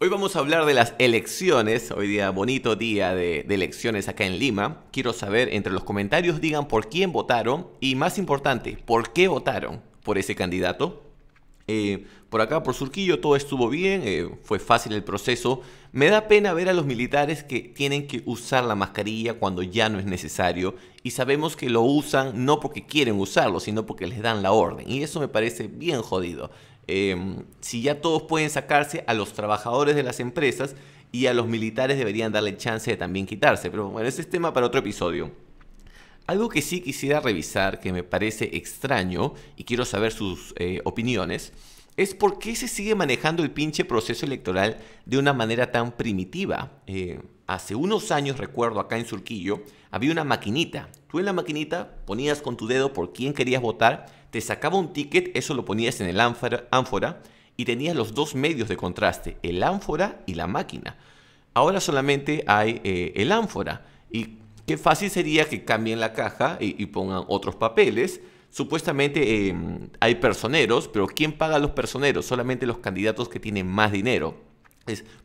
Hoy vamos a hablar de las elecciones, hoy día bonito día de, elecciones acá en Lima. Quiero saber entre los comentarios digan por quién votaron y más importante, por qué votaron por ese candidato. Eh, por acá, por Surquillo, todo estuvo bien, eh, fue fácil el proceso. Me da pena ver a los militares que tienen que usar la mascarilla cuando ya no es necesario y sabemos que lo usan no porque quieren usarlo, sino porque les dan la orden. Y eso me parece bien jodido. Eh, si ya todos pueden sacarse a los trabajadores de las empresas y a los militares deberían darle chance de también quitarse. Pero bueno, ese es tema para otro episodio. Algo que sí quisiera revisar, que me parece extraño y quiero saber sus eh, opiniones, es por qué se sigue manejando el pinche proceso electoral de una manera tan primitiva. Eh, hace unos años, recuerdo, acá en Surquillo, había una maquinita. Tú en la maquinita ponías con tu dedo por quién querías votar, te sacaba un ticket, eso lo ponías en el ánfora, y tenías los dos medios de contraste, el ánfora y la máquina. Ahora solamente hay eh, el ánfora. Y Qué fácil sería que cambien la caja y, pongan otros papeles. Supuestamente em, hay personeros, pero ¿quién paga a los personeros? Solamente los candidatos que tienen más dinero.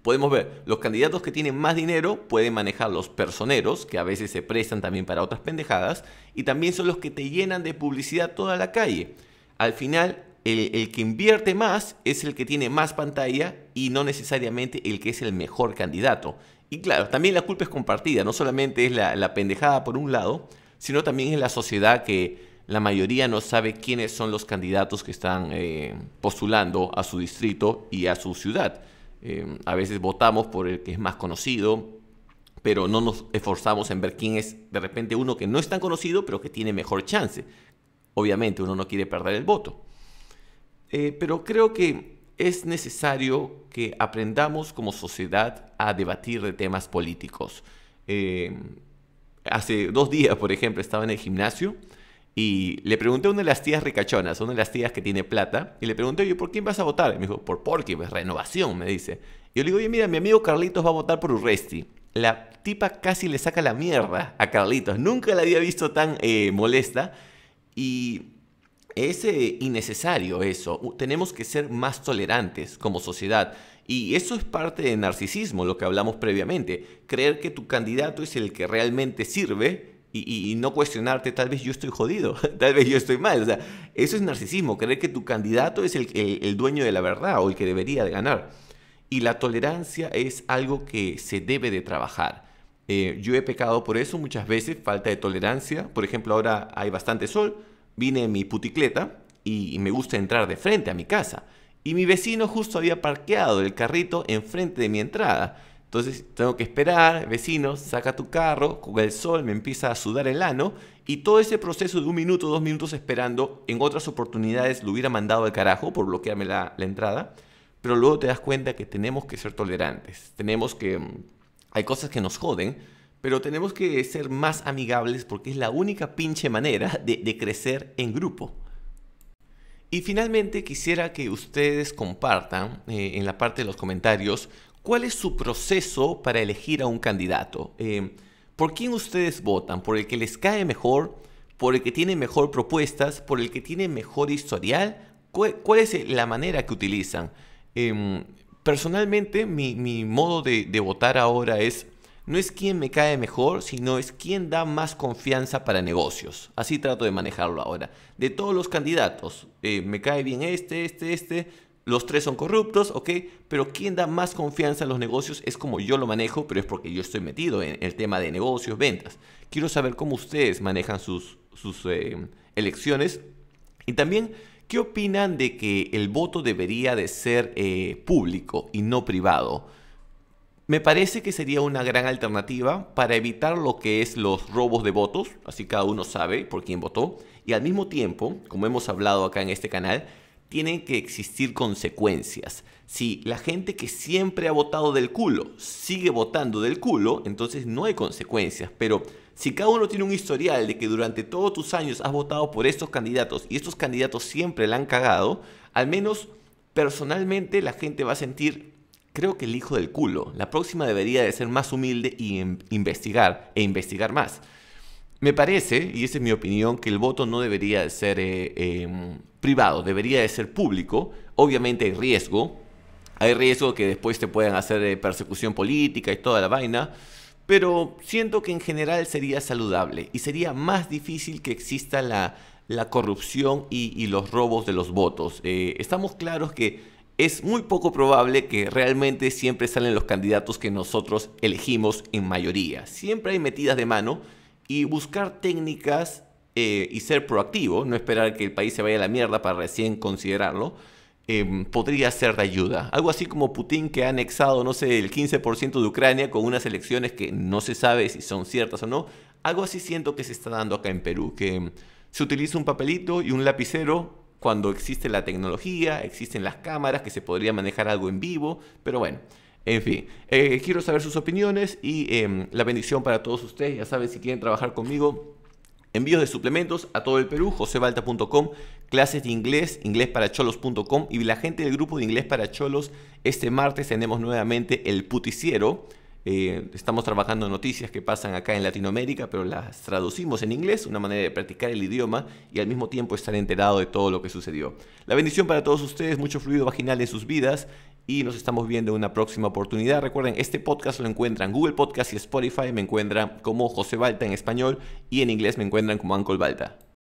podemos ver, los candidatos que tienen más dinero pueden manejar los personeros, que a veces se prestan también para otras pendejadas, y también son los que te llenan de publicidad toda la calle. Al final, el, que invierte más es el que tiene más pantalla y no necesariamente el que es el mejor candidato. Y claro, también la culpa es compartida, no solamente es la, pendejada por un lado, sino también es la sociedad que la mayoría no sabe quiénes son los candidatos que están eh, postulando a su distrito y a su ciudad. Em, a veces votamos por el que es más conocido, pero no nos esforzamos en ver quién es de repente uno que no es tan conocido, pero que tiene mejor chance. Obviamente uno no quiere perder el voto. Eh, pero creo que es necesario que aprendamos como sociedad a debatir de temas políticos. Em, hace dos días, por ejemplo, estaba en el gimnasio y le pregunté a una de las tías ricachonas, una de las tías que tiene plata, y le pregunté, yo, ¿por quién vas a votar? Y me dijo, por Porky, pues renovación, me dice. Y yo le digo, oye, mira, mi amigo Carlitos va a votar por Urresti. La tipa casi le saca la mierda a Carlitos. Nunca la había visto tan eh, molesta. Y es eh, innecesario eso. Tenemos que ser más tolerantes como sociedad. Y eso es parte de narcisismo, lo que hablamos previamente. Creer que tu candidato es el que realmente sirve y, no cuestionarte, tal vez yo estoy jodido, tal vez yo estoy mal. eso es narcisismo, creer que tu candidato es el, dueño de la verdad o el que debería de ganar. Y la tolerancia es algo que se debe de trabajar. Eh, yo he pecado por eso muchas veces, falta de tolerancia. Por ejemplo, ahora hay bastante sol, Vine en mi puticleta y, me gusta entrar de frente a mi casa. Y mi vecino justo había parqueado el carrito en frente de mi entrada. Entonces tengo que esperar, vecino, saca tu carro, con el sol me empieza a sudar el ano y todo ese proceso de un minuto, dos minutos esperando, en otras oportunidades lo hubiera mandado al carajo por bloquearme la, la entrada, pero luego te das cuenta que tenemos que ser tolerantes, tenemos que... Mm, hay cosas que nos joden, pero tenemos que ser más amigables porque es la única pinche manera de, crecer en grupo. Y finalmente quisiera que ustedes compartan eh, en la parte de los comentarios cuál es su proceso para elegir a un candidato. Eh, ¿Por quién ustedes votan? ¿Por el que les cae mejor? ¿Por el que tiene mejor propuestas? ¿Por el que tiene mejor historial? ¿Cuál, es eh, la manera que utilizan? Em, personalmente mi, modo de votar ahora es no es quién me cae mejor, sino es quién da más confianza para negocios. Así trato de manejarlo ahora. De todos los candidatos, eh, me cae bien este, este, este, los tres son corruptos, ok, pero quién da más confianza en los negocios es como yo lo manejo, pero es porque yo estoy metido en el tema de negocios, ventas. Quiero saber cómo ustedes manejan sus, sus eh, elecciones y también qué opinan de que el voto debería de ser eh, público y no privado. Me parece que sería una gran alternativa para evitar lo que es los robos de votos, así cada uno sabe por quién votó, y al mismo tiempo, como hemos hablado acá en este canal, tienen que existir consecuencias. Si la gente que siempre ha votado del culo sigue votando del culo, entonces no hay consecuencias, pero si cada uno tiene un historial de que durante todos tus años has votado por estos candidatos y estos candidatos siempre la han cagado, al menos personalmente la gente va a sentir Creo que el hijo del culo. La próxima debería de ser más humilde y em, investigar e investigar más. Me parece, y esa es mi opinión, que el voto no debería de ser eh, em, privado, debería de ser público. Obviamente hay riesgo, hay riesgo que después te puedan hacer eh, persecución política y toda la vaina, pero siento que en general sería saludable y sería más difícil que exista la, corrupción y, los robos de los votos. Eh, estamos claros que es muy poco probable que realmente siempre salen los candidatos que nosotros elegimos en mayoría. Siempre hay metidas de mano y buscar técnicas eh, y ser proactivo, no esperar que el país se vaya a la mierda para recién considerarlo, em, podría ser de ayuda. Algo así como Putin que ha anexado, no sé, el 15% de Ucrania con unas elecciones que no se sabe si son ciertas o no. Algo así siento que se está dando acá en Perú, que se utiliza un papelito y un lapicero cuando existe la tecnología, existen las cámaras que se podría manejar algo en vivo, pero bueno, en fin, eh, quiero saber sus opiniones y em, la bendición para todos ustedes, ya saben, si quieren trabajar conmigo. Envíos de suplementos a todo el Perú, josebalta.com, clases de inglés, inglesparacholos.com y la gente del grupo de inglés para cholos, este martes tenemos nuevamente el puticiero eh, estamos trabajando noticias que pasan acá en Latinoamérica, pero las traducimos en inglés, una manera de practicar el idioma y al mismo tiempo estar enterado de todo lo que sucedió. La bendición para todos ustedes, mucho fluido vaginal en sus vidas y nos estamos viendo en una próxima oportunidad. Recuerden, este podcast lo encuentran en Google Podcast y Spotify, me encuentran como José Balta en español y en inglés me encuentran como Uncle Balta.